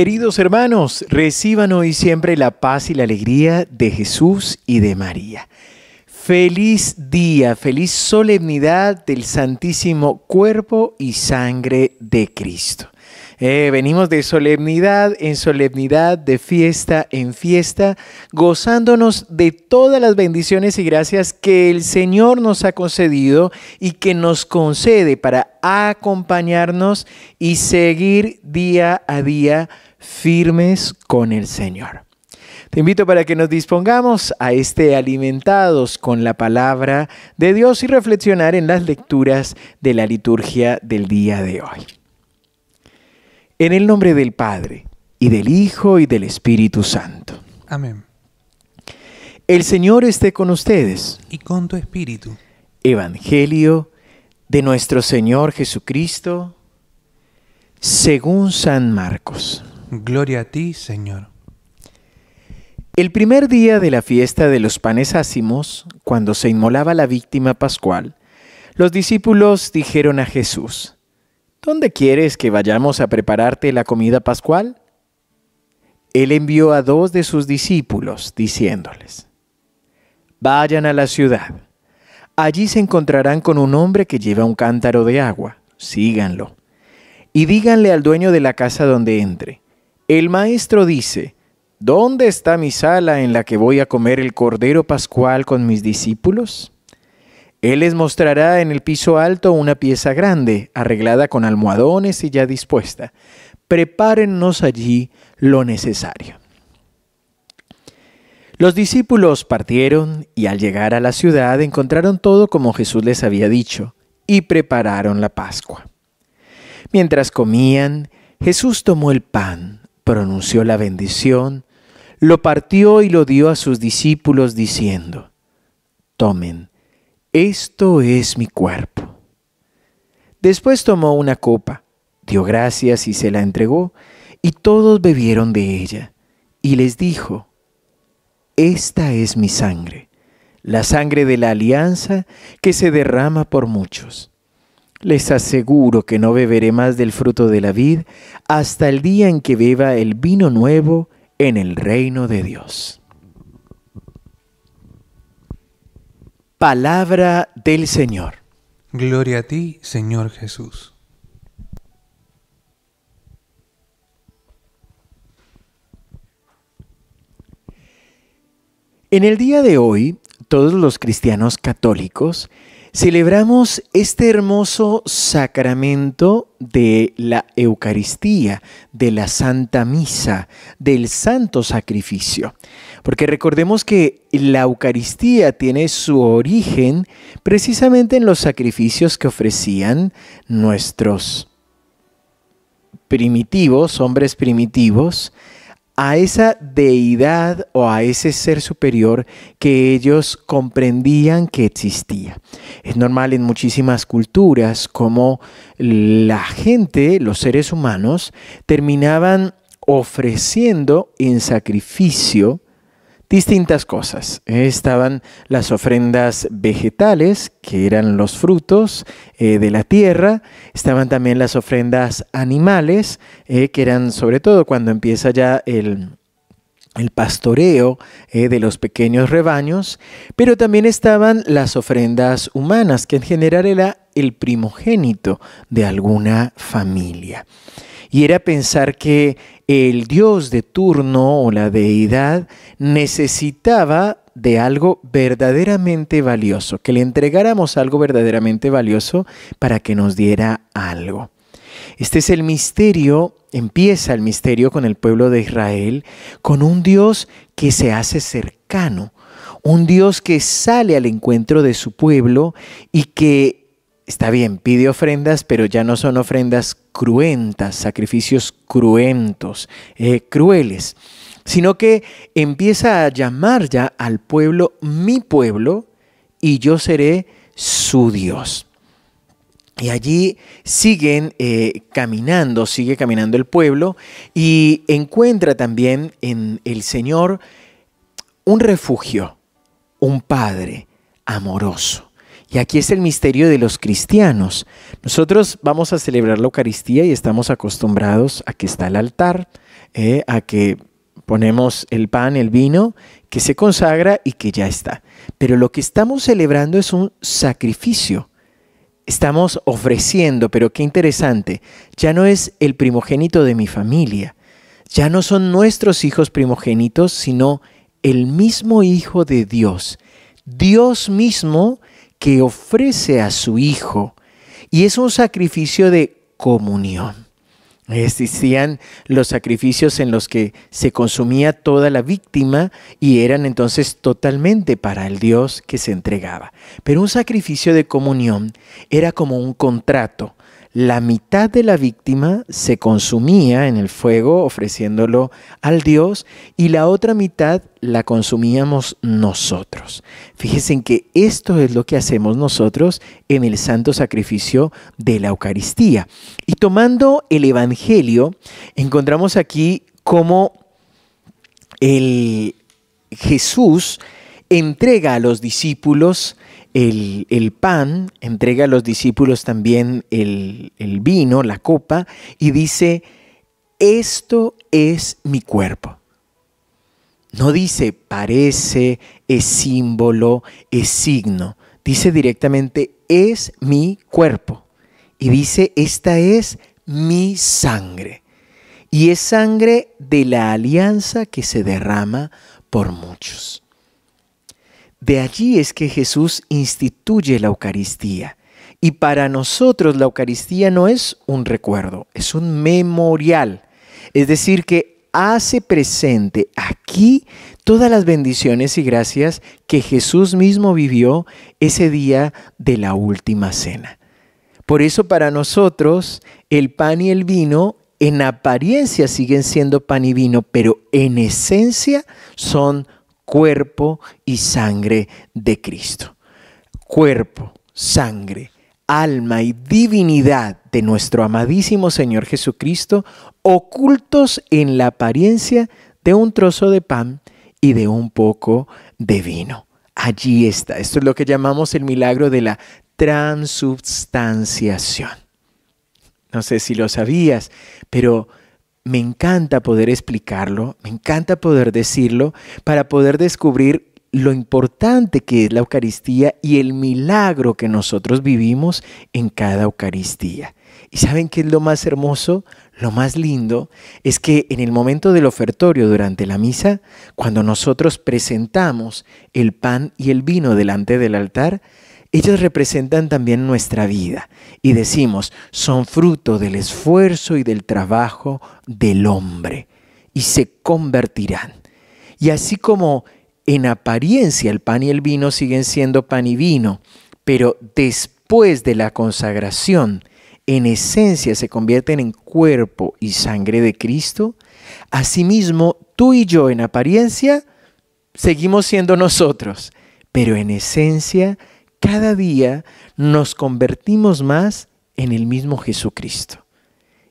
Queridos hermanos, reciban hoy siempre la paz y la alegría de Jesús y de María. Feliz día, feliz solemnidad del Santísimo Cuerpo y Sangre de Cristo. Eh, venimos de solemnidad en solemnidad, de fiesta en fiesta, gozándonos de todas las bendiciones y gracias que el Señor nos ha concedido y que nos concede para acompañarnos y seguir día a día firmes con el Señor. Te invito para que nos dispongamos a este alimentados con la palabra de Dios y reflexionar en las lecturas de la liturgia del día de hoy. En el nombre del Padre, y del Hijo, y del Espíritu Santo. Amén. El Señor esté con ustedes. Y con tu Espíritu. Evangelio de nuestro Señor Jesucristo, según San Marcos. Gloria a ti, Señor. El primer día de la fiesta de los panes ácimos, cuando se inmolaba la víctima pascual, los discípulos dijeron a Jesús, ¿Dónde quieres que vayamos a prepararte la comida pascual? Él envió a dos de sus discípulos, diciéndoles, Vayan a la ciudad. Allí se encontrarán con un hombre que lleva un cántaro de agua. Síganlo. Y díganle al dueño de la casa donde entre, el maestro dice, ¿dónde está mi sala en la que voy a comer el Cordero Pascual con mis discípulos? Él les mostrará en el piso alto una pieza grande, arreglada con almohadones y ya dispuesta. Prepárennos allí lo necesario. Los discípulos partieron y al llegar a la ciudad encontraron todo como Jesús les había dicho y prepararon la Pascua. Mientras comían, Jesús tomó el pan pronunció la bendición, lo partió y lo dio a sus discípulos diciendo, tomen, esto es mi cuerpo. Después tomó una copa, dio gracias y se la entregó, y todos bebieron de ella, y les dijo, esta es mi sangre, la sangre de la alianza que se derrama por muchos. Les aseguro que no beberé más del fruto de la vid hasta el día en que beba el vino nuevo en el reino de Dios. Palabra del Señor. Gloria a ti, Señor Jesús. En el día de hoy, todos los cristianos católicos Celebramos este hermoso sacramento de la Eucaristía, de la Santa Misa, del Santo Sacrificio. Porque recordemos que la Eucaristía tiene su origen precisamente en los sacrificios que ofrecían nuestros primitivos, hombres primitivos, a esa deidad o a ese ser superior que ellos comprendían que existía. Es normal en muchísimas culturas como la gente, los seres humanos, terminaban ofreciendo en sacrificio distintas cosas. Eh, estaban las ofrendas vegetales, que eran los frutos eh, de la tierra, estaban también las ofrendas animales, eh, que eran sobre todo cuando empieza ya el, pastoreo de los pequeños rebaños, pero también estaban las ofrendas humanas, que en general era el primogénito de alguna familia y era pensar que el dios de turno o la deidad necesitaba de algo verdaderamente valioso, que le entregáramos algo verdaderamente valioso para que nos diera algo. Este es el misterio, empieza el misterio con el pueblo de Israel, con un Dios que se hace cercano, un Dios que sale al encuentro de su pueblo y que Está bien, pide ofrendas, pero ya no son ofrendas cruentas, sacrificios cruentos, eh, crueles, sino que empieza a llamar ya al pueblo mi pueblo y yo seré su Dios. Y allí siguen eh, caminando, sigue caminando el pueblo y encuentra también en el Señor un refugio, un Padre amoroso. Y aquí es el misterio de los cristianos. Nosotros vamos a celebrar la Eucaristía y estamos acostumbrados a que está el altar, eh, a que ponemos el pan, el vino, que se consagra y que ya está. Pero lo que estamos celebrando es un sacrificio. Estamos ofreciendo, pero qué interesante, ya no es el primogénito de mi familia, ya no son nuestros hijos primogénitos, sino el mismo Hijo de Dios. Dios mismo que ofrece a su Hijo y es un sacrificio de comunión. Existían los sacrificios en los que se consumía toda la víctima y eran entonces totalmente para el Dios que se entregaba. Pero un sacrificio de comunión era como un contrato la mitad de la víctima se consumía en el fuego ofreciéndolo al Dios y la otra mitad la consumíamos nosotros. Fíjense que esto es lo que hacemos nosotros en el santo sacrificio de la Eucaristía. Y tomando el Evangelio, encontramos aquí cómo el Jesús entrega a los discípulos el, pan, entrega a los discípulos también el, el vino, la copa, y dice, esto es mi cuerpo. No dice parece, es símbolo, es signo. Dice directamente, es mi cuerpo. Y dice, esta es mi sangre. Y es sangre de la alianza que se derrama por muchos. De allí es que Jesús instituye la Eucaristía. Y para nosotros la Eucaristía no es un recuerdo, es un memorial. Es decir, que hace presente aquí todas las bendiciones y gracias que Jesús mismo vivió ese día de la última cena. Por eso para nosotros el pan y el vino en apariencia siguen siendo pan y vino, pero en esencia son cuerpo y sangre de Cristo. Cuerpo, sangre, alma y divinidad de nuestro amadísimo Señor Jesucristo, ocultos en la apariencia de un trozo de pan y de un poco de vino. Allí está. Esto es lo que llamamos el milagro de la transubstanciación. No sé si lo sabías, pero me encanta poder explicarlo, me encanta poder decirlo para poder descubrir lo importante que es la Eucaristía y el milagro que nosotros vivimos en cada Eucaristía. ¿Y saben qué es lo más hermoso? Lo más lindo es que en el momento del ofertorio durante la misa, cuando nosotros presentamos el pan y el vino delante del altar, ellos representan también nuestra vida y decimos, son fruto del esfuerzo y del trabajo del hombre y se convertirán. Y así como en apariencia el pan y el vino siguen siendo pan y vino, pero después de la consagración, en esencia se convierten en cuerpo y sangre de Cristo, asimismo tú y yo en apariencia seguimos siendo nosotros, pero en esencia cada día nos convertimos más en el mismo Jesucristo.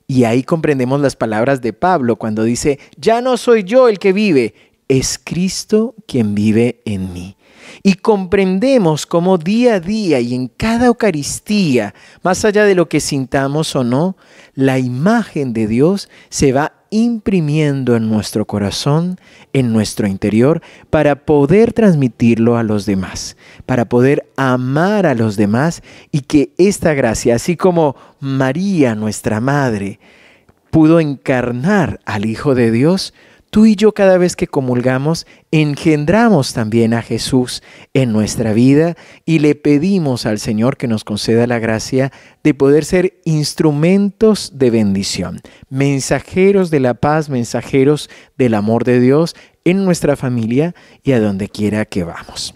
Y ahí comprendemos las palabras de Pablo cuando dice, ya no soy yo el que vive, es Cristo quien vive en mí. Y comprendemos cómo día a día y en cada Eucaristía, más allá de lo que sintamos o no, la imagen de Dios se va imprimiendo en nuestro corazón, en nuestro interior, para poder transmitirlo a los demás, para poder amar a los demás y que esta gracia, así como María, nuestra Madre, pudo encarnar al Hijo de Dios, tú y yo cada vez que comulgamos engendramos también a Jesús en nuestra vida y le pedimos al Señor que nos conceda la gracia de poder ser instrumentos de bendición, mensajeros de la paz, mensajeros del amor de Dios en nuestra familia y a donde quiera que vamos.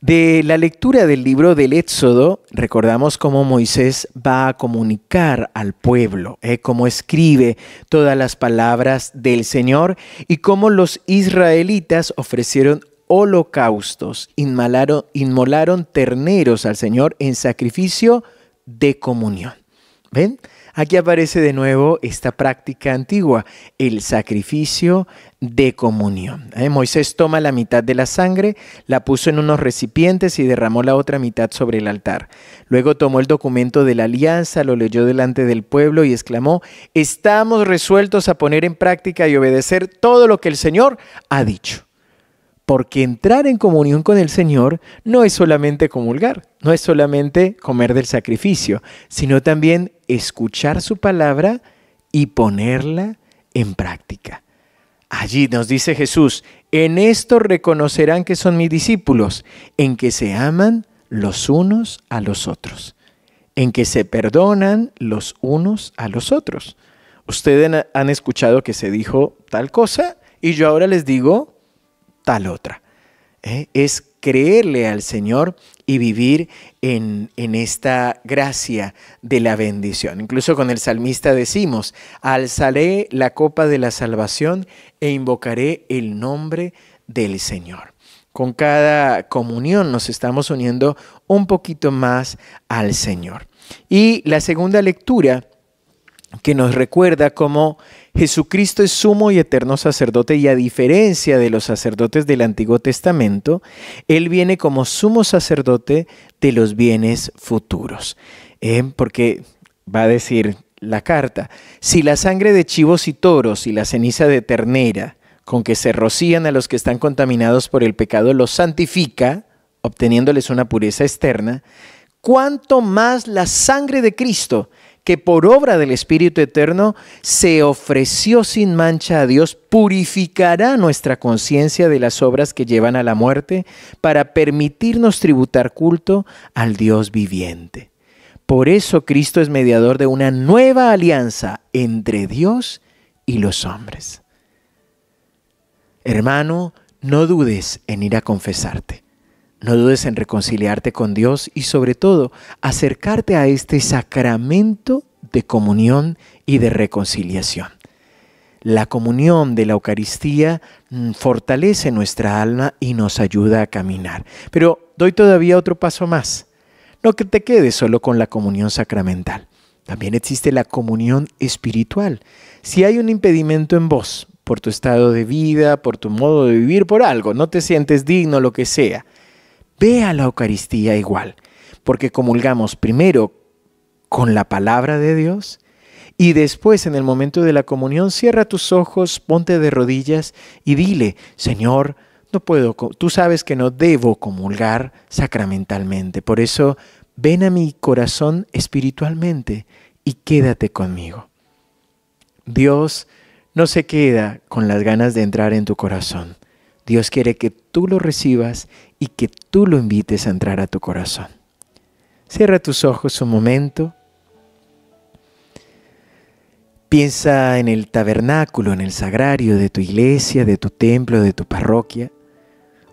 De la lectura del libro del Éxodo, recordamos cómo Moisés va a comunicar al pueblo, eh, cómo escribe todas las palabras del Señor y cómo los israelitas ofrecieron holocaustos, inmolaron terneros al Señor en sacrificio de comunión. ¿Ven? Aquí aparece de nuevo esta práctica antigua, el sacrificio de comunión. Eh, Moisés toma la mitad de la sangre, la puso en unos recipientes y derramó la otra mitad sobre el altar. Luego tomó el documento de la alianza, lo leyó delante del pueblo y exclamó, estamos resueltos a poner en práctica y obedecer todo lo que el Señor ha dicho. Porque entrar en comunión con el Señor no es solamente comulgar, no es solamente comer del sacrificio, sino también escuchar su palabra y ponerla en práctica. Allí nos dice Jesús, en esto reconocerán que son mis discípulos, en que se aman los unos a los otros, en que se perdonan los unos a los otros. Ustedes han escuchado que se dijo tal cosa y yo ahora les digo tal otra. ¿eh? Es creerle al Señor y vivir en, en, esta gracia de la bendición. Incluso con el salmista decimos, alzaré la copa de la salvación e invocaré el nombre del Señor. Con cada comunión nos estamos uniendo un poquito más al Señor. Y la segunda lectura que nos recuerda cómo Jesucristo es sumo y eterno sacerdote y a diferencia de los sacerdotes del Antiguo Testamento, Él viene como sumo sacerdote de los bienes futuros. ¿Eh? porque va a decir la carta, si la sangre de chivos y toros y la ceniza de ternera con que se rocían a los que están contaminados por el pecado los santifica, obteniéndoles una pureza externa, cuánto más la sangre de Cristo que por obra del Espíritu Eterno se ofreció sin mancha a Dios, purificará nuestra conciencia de las obras que llevan a la muerte para permitirnos tributar culto al Dios viviente. Por eso Cristo es mediador de una nueva alianza entre Dios y los hombres. Hermano, no dudes en ir a confesarte. No dudes en reconciliarte con Dios y sobre todo acercarte a este sacramento de comunión y de reconciliación. La comunión de la Eucaristía mm, fortalece nuestra alma y nos ayuda a caminar. Pero doy todavía otro paso más. No que te quedes solo con la comunión sacramental. También existe la comunión espiritual. Si hay un impedimento en vos, por tu estado de vida, por tu modo de vivir, por algo, no te sientes digno, lo que sea, ve a la Eucaristía igual, porque comulgamos primero con la palabra de Dios y después en el momento de la comunión cierra tus ojos, ponte de rodillas y dile, Señor, no puedo, tú sabes que no debo comulgar sacramentalmente, por eso ven a mi corazón espiritualmente y quédate conmigo. Dios no se queda con las ganas de entrar en tu corazón. Dios quiere que tú lo recibas y que tú lo invites a entrar a tu corazón. Cierra tus ojos un momento. Piensa en el tabernáculo, en el sagrario de tu iglesia, de tu templo, de tu parroquia.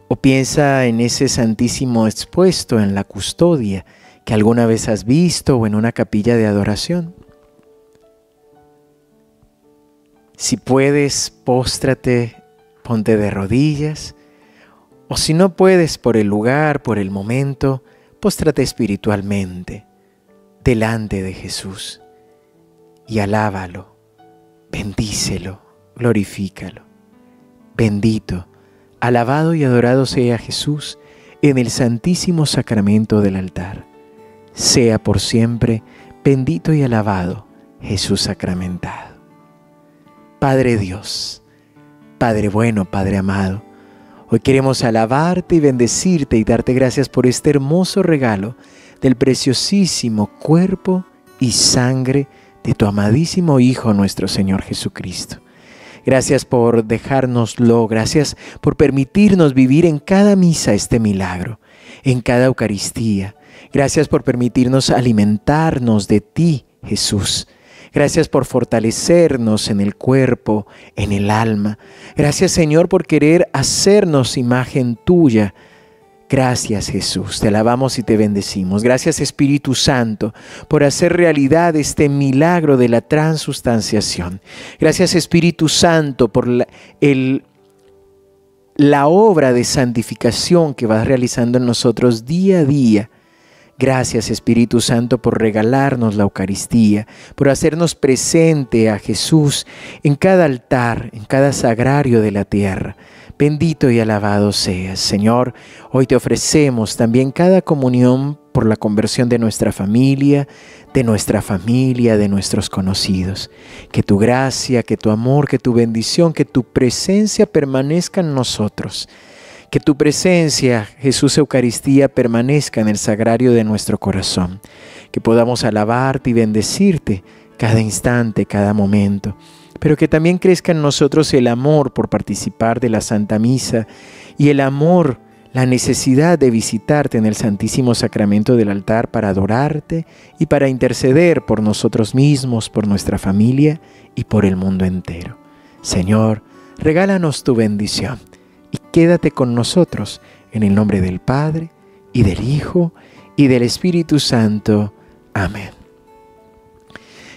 O piensa en ese santísimo expuesto en la custodia que alguna vez has visto o en una capilla de adoración. Si puedes, póstrate, ponte de rodillas o si no puedes por el lugar, por el momento, póstrate espiritualmente delante de Jesús y alábalo, bendícelo, glorifícalo. Bendito, alabado y adorado sea Jesús en el santísimo sacramento del altar. Sea por siempre bendito y alabado Jesús sacramentado. Padre Dios, Padre bueno, Padre amado, Hoy queremos alabarte y bendecirte y darte gracias por este hermoso regalo del preciosísimo cuerpo y sangre de tu amadísimo Hijo nuestro Señor Jesucristo. Gracias por dejárnoslo, gracias por permitirnos vivir en cada misa este milagro, en cada Eucaristía. Gracias por permitirnos alimentarnos de ti, Jesús. Gracias por fortalecernos en el cuerpo, en el alma. Gracias Señor por querer hacernos imagen tuya. Gracias Jesús, te alabamos y te bendecimos. Gracias Espíritu Santo por hacer realidad este milagro de la transustanciación. Gracias Espíritu Santo por la, la obra de santificación que vas realizando en nosotros día a día Gracias Espíritu Santo por regalarnos la Eucaristía, por hacernos presente a Jesús en cada altar, en cada sagrario de la tierra. Bendito y alabado seas, Señor. Hoy te ofrecemos también cada comunión por la conversión de nuestra familia, de nuestra familia, de nuestros conocidos. Que tu gracia, que tu amor, que tu bendición, que tu presencia permanezca en nosotros que tu presencia, Jesús Eucaristía, permanezca en el sagrario de nuestro corazón. Que podamos alabarte y bendecirte cada instante, cada momento. Pero que también crezca en nosotros el amor por participar de la Santa Misa y el amor, la necesidad de visitarte en el Santísimo Sacramento del altar para adorarte y para interceder por nosotros mismos, por nuestra familia y por el mundo entero. Señor, regálanos tu bendición quédate con nosotros en el nombre del Padre y del Hijo y del Espíritu Santo. Amén.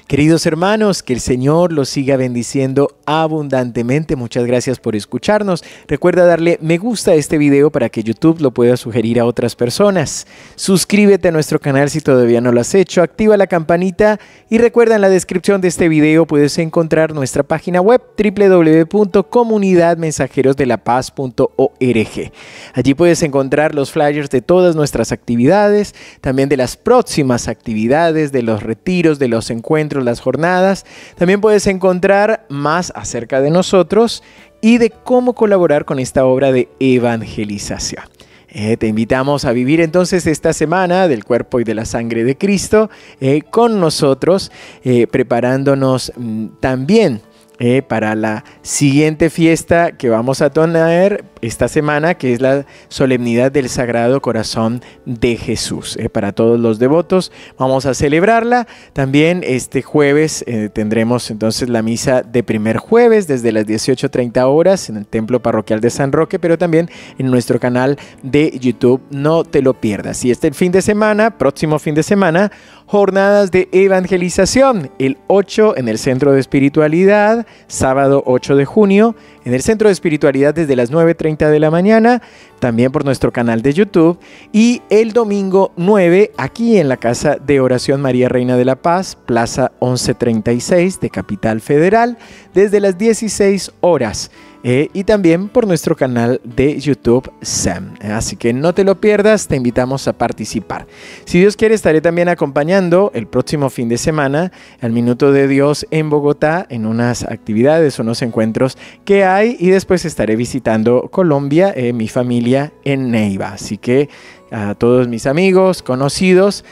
Queridos hermanos, que el Señor los siga bendiciendo abundantemente. Muchas gracias por escucharnos. Recuerda darle me gusta a este video para que YouTube lo pueda sugerir a otras personas. Suscríbete a nuestro canal si todavía no lo has hecho. Activa la campanita y recuerda en la descripción de este video puedes encontrar nuestra página web www.comunidadmensajerosdelapaz.org. Allí puedes encontrar los flyers de todas nuestras actividades, también de las próximas actividades, de los retiros, de los encuentros las jornadas. También puedes encontrar más acerca de nosotros y de cómo colaborar con esta obra de evangelización. Eh, te invitamos a vivir entonces esta semana del cuerpo y de la sangre de Cristo eh, con nosotros, eh, preparándonos mm, también eh, para la siguiente fiesta que vamos a tener esta semana, que es la solemnidad del Sagrado Corazón de Jesús. Eh, para todos los devotos vamos a celebrarla. También este jueves eh, tendremos entonces la misa de primer jueves desde las 18.30 horas en el Templo Parroquial de San Roque, pero también en nuestro canal de YouTube. No te lo pierdas. Y este fin de semana, próximo fin de semana, jornadas de evangelización, el 8 en el Centro de Espiritualidad, sábado 8 de junio, en el Centro de Espiritualidad desde las 9.30 de la mañana, también por nuestro canal de YouTube, y el domingo 9 aquí en la Casa de Oración María Reina de la Paz, Plaza 1136 de Capital Federal, desde las 16 horas. Eh, y también por nuestro canal de YouTube Sam. Eh, así que no te lo pierdas, te invitamos a participar. Si Dios quiere, estaré también acompañando el próximo fin de semana al Minuto de Dios en Bogotá en unas actividades, unos encuentros que hay y después estaré visitando Colombia, eh, mi familia en Neiva. Así que a todos mis amigos, conocidos,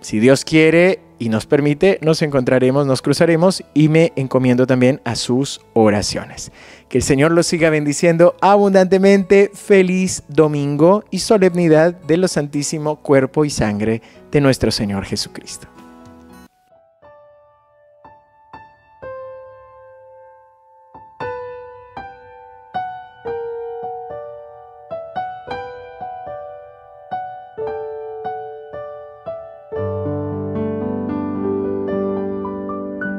si Dios quiere, y nos permite, nos encontraremos, nos cruzaremos y me encomiendo también a sus oraciones. Que el Señor los siga bendiciendo abundantemente. Feliz domingo y solemnidad de lo santísimo cuerpo y sangre de nuestro Señor Jesucristo.